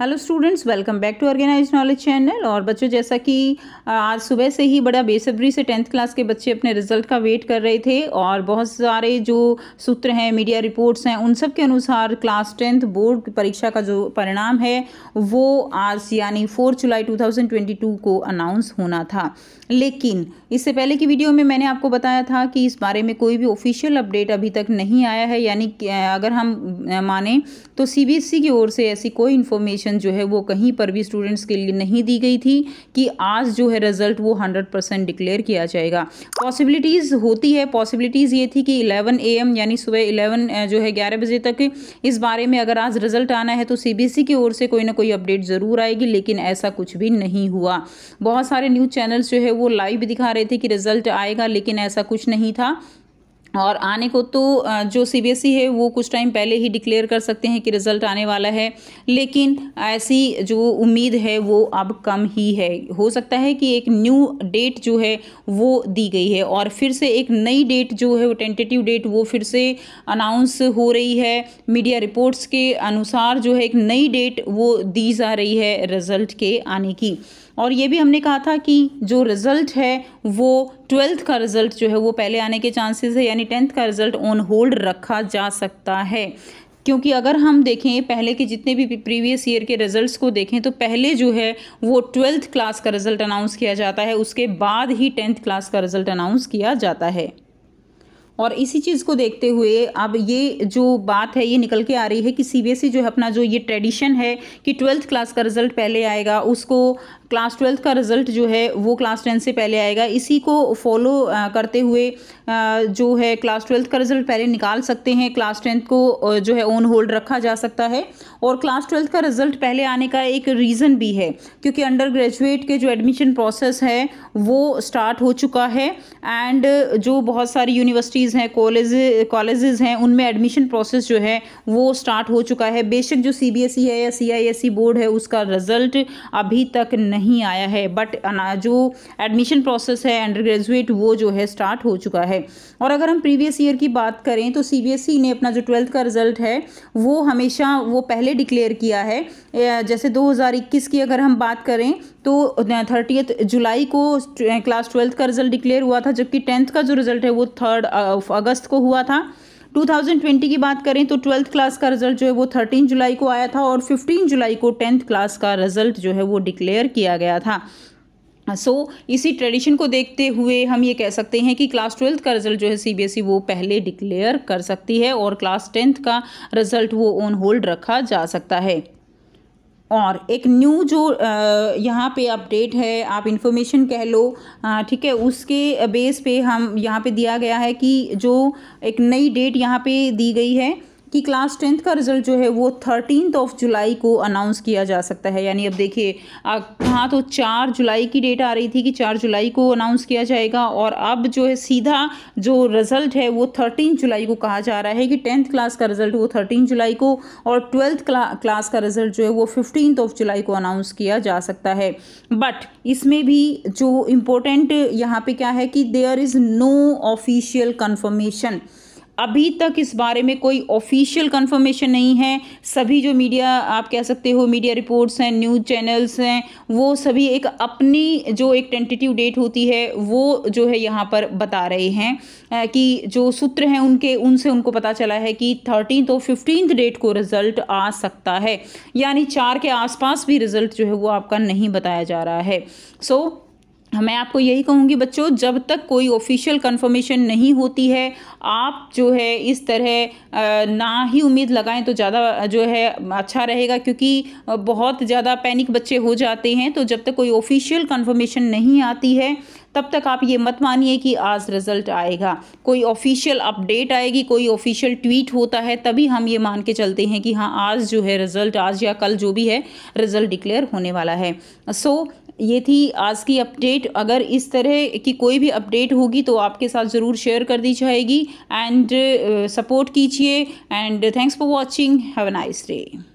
hello students welcome back to organize knowledge channel और बच्चों जैसा कि आज सुबह से ही बड़ा बेसब्री से टेंथ क्लास के बच्चे अपने रिजल्ट का वेट कर रहे थे और बहुत सारे जो सूत्र हैं मीडिया रिपोर्ट्स हैं उन सब के अनुसार क्लास टेंथ बोर्ड परीक्षा का जो परिणाम है वो आज यानी फोर जुलाई टू को अनाउंस होना था लेकिन इससे पहले की वीडियो में मैंने आपको बताया था कि इस बारे में कोई भी ऑफिशियल अपडेट अभी तक नहीं आया है यानी अगर हम माने तो सी e की ओर से ऐसी कोई इन्फॉर्मेशन इंस्ट्रक्शन जो है वो कहीं पर भी स्टूडेंट्स के लिए नहीं दी गई थी कि आज जो है रिजल्ट वो हंड्रेड परसेंट डिक्लेयर किया जाएगा पॉसिबिलिटीज़ होती है पॉसिबिलिटीज़ ये थी कि इलेवन ए एम यानी सुबह इलेवन जो है ग्यारह बजे तक इस बारे में अगर आज रिजल्ट आना है तो सी बी एस ई की ओर से कोई ना कोई अपडेट ज़रूर आएगी लेकिन ऐसा कुछ भी नहीं हुआ बहुत सारे न्यूज़ चैनल्स जो है वो लाइव दिखा रहे थे कि रिजल्ट आएगा लेकिन ऐसा कुछ नहीं था और आने को तो जो सीबीएसई e है वो कुछ टाइम पहले ही डिक्लेयर कर सकते हैं कि रिजल्ट आने वाला है लेकिन ऐसी जो उम्मीद है वो अब कम ही है हो सकता है कि एक न्यू डेट जो है वो दी गई है और फिर से एक नई डेट जो है वो टेंटेटिव डेट वो फिर से अनाउंस हो रही है मीडिया रिपोर्ट्स के अनुसार जो है एक नई डेट वो दी जा रही है रिजल्ट के आने की और ये भी हमने कहा था कि जो रिज़ल्ट है वो ट्वेल्थ का रिज़ल्ट जो है वो पहले आने के चांसेस है यानी टेंथ का रिज़ल्ट ऑन होल्ड रखा जा सकता है क्योंकि अगर हम देखें पहले के जितने भी प्रीवियस ईयर के रिजल्ट्स को देखें तो पहले जो है वो ट्वेल्थ क्लास का रिजल्ट अनाउंस किया जाता है उसके बाद ही टेंथ क्लास का रिजल्ट अनाउंस किया जाता है और इसी चीज़ को देखते हुए अब ये जो बात है ये निकल के आ रही है कि सीबीएसई e जो है अपना जो ये ट्रेडिशन है कि ट्वेल्थ क्लास का रिजल्ट पहले आएगा उसको क्लास ट्वेल्थ का रिजल्ट जो है वो क्लास टेन से पहले आएगा इसी को फॉलो करते हुए जो है क्लास ट्वेल्थ का रिजल्ट पहले निकाल सकते हैं क्लास टेंथ को जो है ऑन होल्ड रखा जा सकता है और क्लास ट्वेल्थ का रिजल्ट पहले आने का एक रीज़न भी है क्योंकि अंडर ग्रेजुएट के जो एडमिशन प्रोसेस है वो स्टार्ट हो चुका है एंड जो बहुत सारी यूनिवर्सिटीज़ यूनिवर्सिटीज़ हैं कॉलेज कॉलेजेस हैं उनमें एडमिशन प्रोसेस जो है वो स्टार्ट हो चुका है बेशक जो सी बी एस ई है या सी आई एस ई बोर्ड है उसका रिजल्ट अभी तक नहीं आया है बट जो एडमिशन प्रोसेस है अंडर ग्रेजुएट वो जो है स्टार्ट हो चुका है और अगर हम प्रीवियस ईयर की बात करें तो सी बी एस ई ने अपना जो ट्वेल्थ का रिजल्ट है वो हमेशा वो पहले डिक्लेयर किया है जैसे दो हज़ार इक्कीस की अगर हम बात करें तो थर्टीथ जुलाई को क्लास ट्वेल्थ का रिजल्ट डिक्लेयर हुआ था जबकि टेंथ का जो रिजल्ट है वो थर्ड ऑफ अगस्त को हुआ था 2020 की बात करें तो ट्वेल्थ क्लास का रिजल्ट जो है वो 13 जुलाई को आया था और 15 जुलाई को टेंथ क्लास का रिजल्ट जो है वो डिक्लेयर किया गया था सो so, इसी ट्रेडिशन को देखते हुए हम ये कह सकते हैं कि क्लास ट्वेल्थ का रिजल्ट जो है सीबीएसई e वो पहले डिक्लेयर कर सकती है और क्लास टेंथ का रिजल्ट वो ऑन होल्ड रखा जा सकता है और एक न्यू जो यहाँ पे अपडेट है आप इन्फॉर्मेशन कह लो ठीक है उसके बेस पे हम यहाँ पे दिया गया है कि जो एक नई डेट यहाँ पे दी गई है कि क्लास टेंथ का रिज़ल्ट जो है वो थर्टीनथ ऑफ जुलाई को अनाउंस किया जा सकता है यानी अब देखिए हाँ तो चार जुलाई की डेट आ रही थी कि चार जुलाई को अनाउंस किया जाएगा और अब जो है सीधा जो रिज़ल्ट है वो थर्टीन जुलाई को कहा जा रहा है कि टेंथ क्लास का रिज़ल्ट वो थर्टीन जुलाई को और ट्वेल्थ क्लास का रिज़ल्ट जो है वो फिफ्टीन ऑफ जुलाई को अनाउंस किया जा सकता है बट इसमें भी जो इम्पोर्टेंट यहाँ पे क्या है कि there is no official confirmation अभी तक इस बारे में कोई ऑफिशियल कंफर्मेशन नहीं है सभी जो मीडिया आप कह सकते हो मीडिया रिपोर्ट्स हैं न्यूज चैनल्स हैं वो सभी एक अपनी जो एक टेंटेटिव डेट होती है वो जो है यहाँ पर बता रहे हैं कि जो सूत्र हैं उनके उनसे उनको पता चला है कि थर्टीन और फिफ्टीन डेट को रिजल्ट आ सकता है यानी चार के आसपास भी रिजल्ट जो है वो आपका नहीं बताया जा रहा है सो so, हाँ, मैं आपको यही कहूँगी बच्चों जब तक कोई ऑफिशियल कंफर्मेशन नहीं होती है आप जो है इस तरह ना ही उम्मीद लगाएं तो ज़्यादा जो है अच्छा रहेगा क्योंकि बहुत ज़्यादा पैनिक बच्चे हो जाते हैं तो जब तक कोई ऑफिशियल कंफर्मेशन नहीं आती है तब तक आप ये मत मानिए कि आज रिज़ल्ट आएगा कोई ऑफिशियल अपडेट आएगी कोई ऑफिशियल ट्वीट होता है तभी हम ये मान के चलते हैं कि हाँ आज जो है रिज़ल्ट आज या कल जो भी है रिज़ल्ट डिक्लेयर होने वाला है सो so, ये थी आज की अपडेट अगर इस तरह की कोई भी अपडेट होगी तो आपके साथ ज़रूर शेयर कर दी जाएगी एंड सपोर्ट कीजिए and thanks for watching have a nice day